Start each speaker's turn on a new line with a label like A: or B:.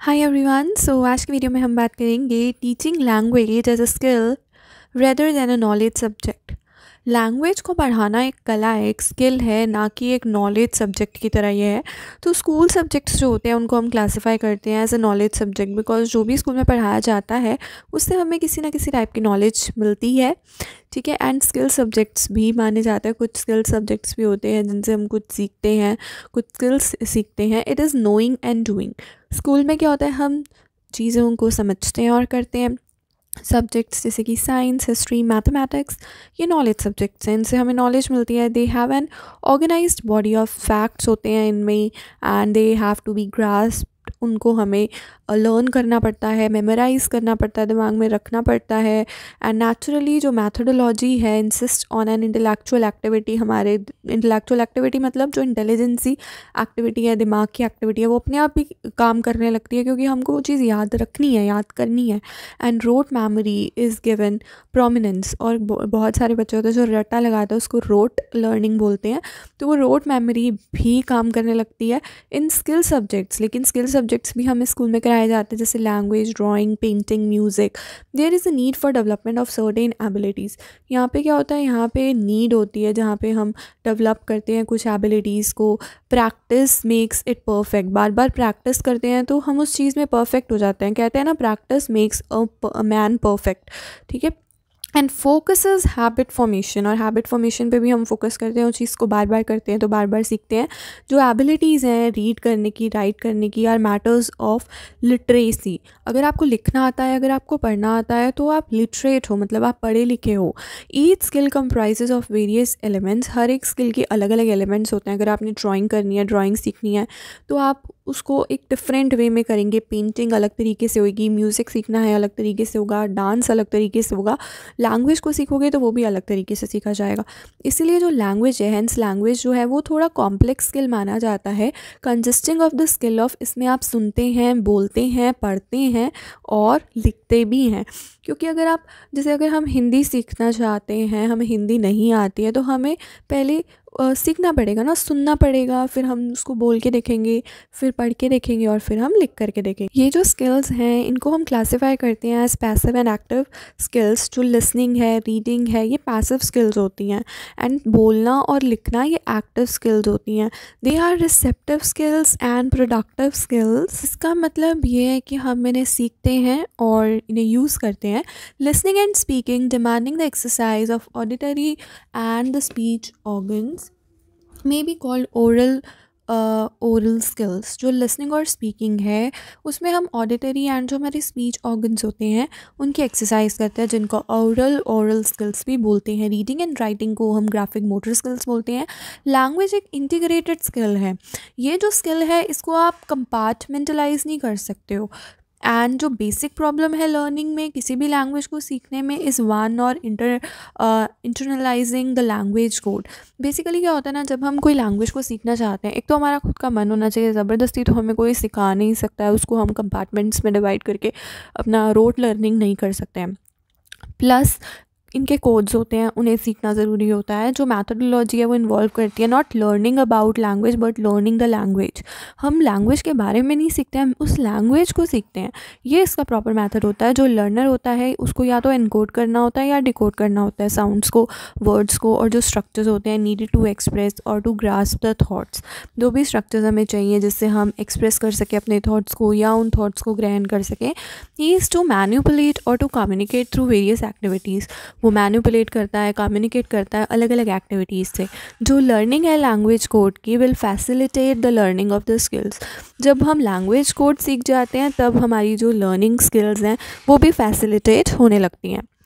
A: hi everyone so आज की video में हम बात करेंगे teaching language as a skill rather than a knowledge subject language को पढ़ाना एक कला है एक स्किल है ना कि एक नॉलेज सब्जेक्ट की तरह ये है तो स्कूल सब्जेक्ट्स जो होते हैं उनको हम क्लासिफाई करते हैं as a knowledge subject because जो भी स्कूल में पढ़ाया जाता है उससे हमें किसी ना किसी टाइप की नॉलेज मिलती है ठीक है एंड स्किल सब्जेक्ट्स भी माने जाते हैं कुछ स्किल सब्जेक्ट्स भी होते हैं जिनसे हम कुछ सीखते हैं कुछ स्किल्स सीखते हैं it is knowing and doing school में क्या होता है हम चीज़ों को समझते हैं और करते हैं सब्जेक्ट्स जैसे कि साइंस हिस्ट्री मैथमेटिक्स ये नॉलेज सब्जेक्ट्स हैं इनसे हमें नॉलेज मिलती है they have an organise body of facts होते हैं इनमें and they have to be grasp उनको हमें लर्न करना पड़ता है मेमोराइज़ करना पड़ता है दिमाग में रखना पड़ता है एंड नेचुरली जो मैथडोलॉजी है insist on an intellectual activity हमारे इंटेलेक्चुअल एक्टिविटी मतलब जो इंटेलिजेंसी एक्टिविटी है दिमाग की एक्टिविटी है वो अपने आप ही काम करने लगती है क्योंकि हमको वो चीज़ याद रखनी है याद करनी है and rote memory is given prominence और बहुत सारे बच्चे होते हैं जो रट्टा लगाते हैं उसको रोट लर्निंग बोलते हैं तो वो रोट मेमोरी भी काम करने लगती है इन स्किल सब्जेक्ट्स लेकिन स्किल सब्जेक्ट सब्जेक्ट्स भी हमें स्कूल में कराए जाते हैं जैसे language drawing painting music there is a need for development of certain abilities यहाँ पे क्या होता है यहाँ पे नीड होती है जहाँ पे हम डेवलप करते हैं कुछ एबिलिटीज़ को प्रैक्टिस मेक्स इट परफेक्ट बार बार प्रैक्टिस करते हैं तो हम उस चीज़ में परफेक्ट हो जाते हैं कहते हैं ना practice makes a man perfect ठीक है and focus is habit formation और हैबिट फॉर्मेशन पे भी हम फोकस करते हैं उस चीज़ को बार बार करते हैं तो बार बार सीखते हैं जो एबिलिटीज़ हैं रीड करने की राइट करने की आर मैटर्स ऑफ लिटरेसी अगर आपको लिखना आता है अगर आपको पढ़ना आता है तो आप लिटरेट हो मतलब आप पढ़े लिखे हो each skill comprises of various elements हर एक स्किल के अलग अलग एलिमेंट्स होते हैं अगर आपने ड्राॅइंग करनी है ड्राॅइंग सीखनी है तो आप उसको एक डिफरेंट वे में करेंगे पेंटिंग अलग तरीके से होगी म्यूज़िक सीखना है अलग तरीके से होगा डांस अलग तरीके से होगा लैंग्वेज को सीखोगे तो वो भी अलग तरीके से सीखा जाएगा इसीलिए जो लैंग्वेज है हैंस लैंग्वेज जो है वो थोड़ा कॉम्प्लेक्स स्किल माना जाता है consisting of the skill of इसमें आप सुनते हैं बोलते हैं पढ़ते हैं और लिखते भी हैं क्योंकि अगर आप जैसे अगर हम हिंदी सीखना चाहते हैं हमें हिंदी नहीं आती है तो हमें पहले सीखना पड़ेगा ना सुनना पड़ेगा फिर हम उसको बोल के देखेंगे फिर पढ़ के देखेंगे और फिर हम लिख करके देखेंगे ये जो स्किल्स हैं इनको हम क्लासीफाई करते हैं as passive and active skills जो लिसनिंग है रीडिंग है ये पैसिव स्किल्स होती हैं एंड बोलना और लिखना ये एक्टिव स्किल्स होती हैं they are receptive skills and productive skills इसका मतलब ये है कि हम इन्हें सीखते हैं और इन्हें यूज़ करते हैं listening and speaking demanding the exercise of auditory and the speech organ may be called oral oral skills जो लिसनिंग और स्पीकिंग है उसमें हम ऑडिटरी एंड जो हमारे स्पीच ऑर्गन्स होते हैं उनकी एक्सरसाइज करते हैं जिनको ओरल ओरल स्किल्स भी बोलते हैं रीडिंग एंड राइटिंग को हम ग्राफिक मोटर स्किल्स बोलते हैं लैंग्वेज एक इंटीग्रेटेड स्किल है ये जो स्किल है इसको आप कंपार्टमेंटलाइज नहीं कर सकते हो एंड जो बेसिक प्रॉब्लम है लर्निंग में किसी भी लैंग्वेज को सीखने में इज़ वन और inter internalising the language code basically क्या होता है ना जब हम कोई लैंग्वेज को सीखना चाहते हैं एक तो हमारा खुद का मन होना चाहिए ज़बरदस्ती तो हमें कोई सिखा नहीं सकता है उसको हम कंपार्टमेंट्स में डिवाइड करके अपना रोड लर्निंग नहीं कर सकते हैं प्लस इनके कोड्स होते हैं उन्हें सीखना ज़रूरी होता है जो मैथडोलॉजी है वो इन्वॉल्व करती है not learning about language but learning the language हम लैंग्वेज के बारे में नहीं सीखते हम उस लैंग्वेज को सीखते हैं ये इसका प्रॉपर मैथड होता है जो लर्नर होता है उसको या तो इनकोड करना होता है या डिकोड करना होता है साउंडस को वर्ड्स को और जो स्ट्रक्चर्स होते हैं नीडेड टू एक्सप्रेस और टू ग्रास्प द थाट्स जो भी स्ट्रक्चर्स हमें चाहिए जिससे हम एक्सप्रेस कर सकें अपने थाट्स को या उन थाट्स को ग्रहण कर सकें इज़ टू मैन्यूपुलेट और to communicate through various activities वो मैनिपुलेट करता है कम्युनिकेट करता है अलग अलग एक्टिविटीज़ से जो लर्निंग है लैंग्वेज कोड की will facilitate the learning of the skills जब हम लैंग्वेज कोड सीख जाते हैं तब हमारी जो लर्निंग स्किल्स हैं वो भी फैसिलिटेट होने लगती हैं